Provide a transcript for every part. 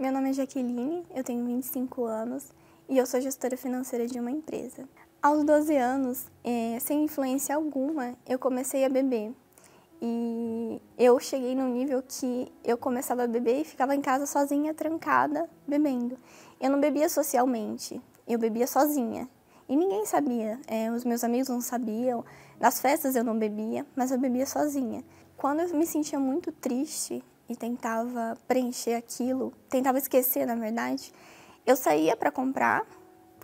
Meu nome é Jaqueline, eu tenho 25 anos e eu sou gestora financeira de uma empresa. Aos 12 anos, é, sem influência alguma, eu comecei a beber. E eu cheguei num nível que eu começava a beber e ficava em casa sozinha, trancada, bebendo. Eu não bebia socialmente, eu bebia sozinha. E ninguém sabia, é, os meus amigos não sabiam, nas festas eu não bebia, mas eu bebia sozinha. Quando eu me sentia muito triste, e tentava preencher aquilo, tentava esquecer, na verdade. Eu saía para comprar,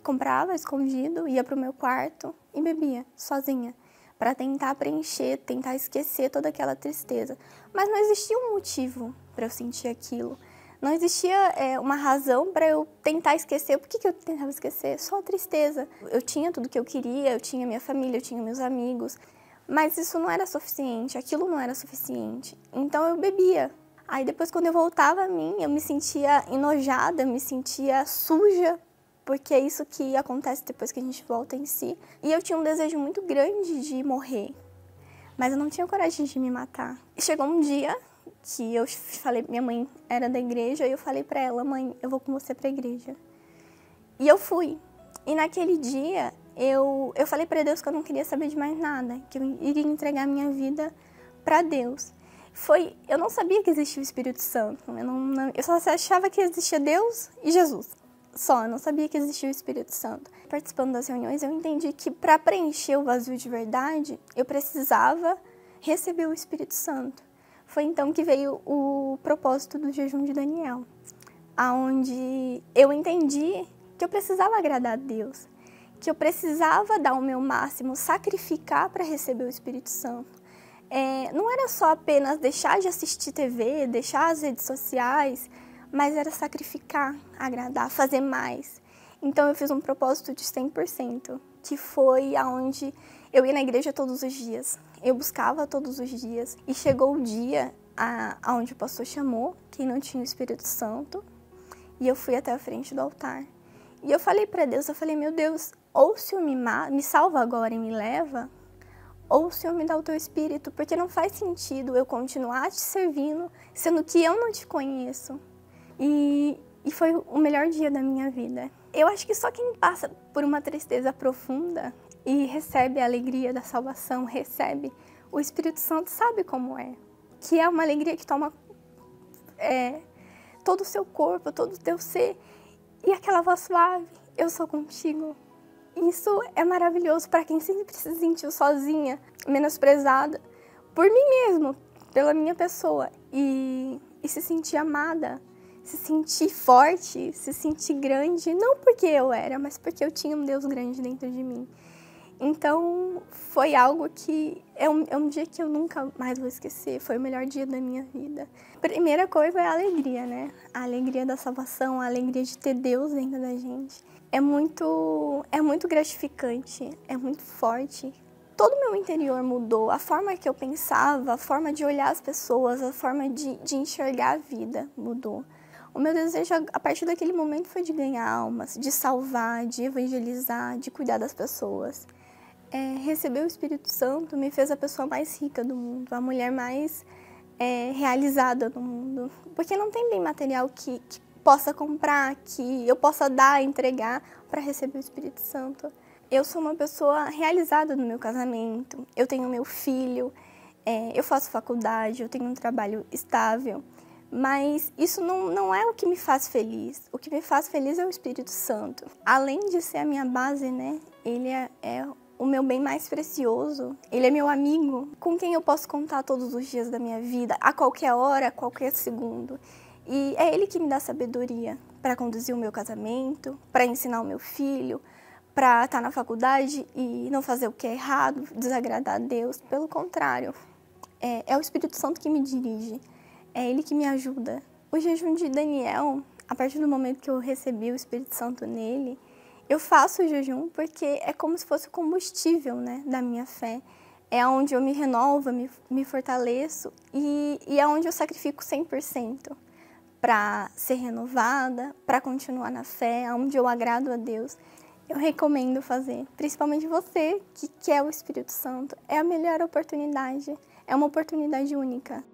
comprava escondido, ia para o meu quarto e bebia sozinha para tentar preencher, tentar esquecer toda aquela tristeza. Mas não existia um motivo para eu sentir aquilo. Não existia é, uma razão para eu tentar esquecer. Por que, que eu tentava esquecer? Só a tristeza. Eu tinha tudo que eu queria, eu tinha minha família, eu tinha meus amigos, mas isso não era suficiente, aquilo não era suficiente. Então eu bebia Aí depois, quando eu voltava a mim, eu me sentia enojada, eu me sentia suja, porque é isso que acontece depois que a gente volta em si. E eu tinha um desejo muito grande de morrer, mas eu não tinha coragem de me matar. chegou um dia que eu falei, minha mãe era da igreja, e eu falei para ela, mãe, eu vou com você para a igreja. E eu fui. E naquele dia, eu, eu falei para Deus que eu não queria saber de mais nada, que eu iria entregar minha vida para Deus foi. Eu não sabia que existia o Espírito Santo. Eu, não, não, eu só achava que existia Deus e Jesus. Só, eu não sabia que existia o Espírito Santo. Participando das reuniões, eu entendi que para preencher o vazio de verdade, eu precisava receber o Espírito Santo. Foi então que veio o propósito do jejum de Daniel, aonde eu entendi que eu precisava agradar a Deus, que eu precisava dar o meu máximo, sacrificar para receber o Espírito Santo é, não era só apenas deixar de assistir TV, deixar as redes sociais, mas era sacrificar, agradar, fazer mais. Então eu fiz um propósito de 100%, que foi aonde eu ia na igreja todos os dias, eu buscava todos os dias e chegou o dia a, aonde o pastor chamou quem não tinha o Espírito Santo e eu fui até a frente do altar. E eu falei para Deus, eu falei, meu Deus, ou se o me, me salva agora e me leva, ou o Senhor me dá o teu espírito, porque não faz sentido eu continuar te servindo, sendo que eu não te conheço. E, e foi o melhor dia da minha vida. Eu acho que só quem passa por uma tristeza profunda e recebe a alegria da salvação, recebe o Espírito Santo, sabe como é. Que é uma alegria que toma é, todo o seu corpo, todo o teu ser. E aquela voz suave, eu sou contigo, isso é maravilhoso para quem sempre se sentiu sozinha, menosprezada, por mim mesmo, pela minha pessoa, e, e se sentir amada, se sentir forte, se sentir grande, não porque eu era, mas porque eu tinha um Deus grande dentro de mim. Então foi algo que é um, é um dia que eu nunca mais vou esquecer, foi o melhor dia da minha vida. Primeira coisa é a alegria, né? A alegria da salvação, a alegria de ter Deus dentro da gente. É muito, é muito gratificante, é muito forte. Todo o meu interior mudou, a forma que eu pensava, a forma de olhar as pessoas, a forma de, de enxergar a vida mudou. O meu desejo a partir daquele momento foi de ganhar almas, de salvar, de evangelizar, de cuidar das pessoas é, receber o Espírito Santo me fez a pessoa mais rica do mundo, a mulher mais é, realizada do mundo. Porque não tem bem material que, que possa comprar, que eu possa dar, entregar para receber o Espírito Santo. Eu sou uma pessoa realizada no meu casamento, eu tenho meu filho, é, eu faço faculdade, eu tenho um trabalho estável. Mas isso não, não é o que me faz feliz. O que me faz feliz é o Espírito Santo. Além de ser a minha base, né? Ele é, é o meu bem mais precioso. Ele é meu amigo, com quem eu posso contar todos os dias da minha vida, a qualquer hora, a qualquer segundo. E é ele que me dá sabedoria para conduzir o meu casamento, para ensinar o meu filho, para estar tá na faculdade e não fazer o que é errado, desagradar a Deus. Pelo contrário, é, é, o Espírito Santo que me dirige, é Ele que me ajuda. O jejum de Daniel, a partir do momento que eu recebi o Espírito Santo nele, eu faço o jejum porque é como se fosse o combustível né, da minha fé. É onde eu me renovo, me, me fortaleço e, e é onde eu sacrifico 100% para ser renovada, para continuar na fé, onde eu agrado a Deus. Eu recomendo fazer, principalmente você que quer é o Espírito Santo. É a melhor oportunidade, é uma oportunidade única.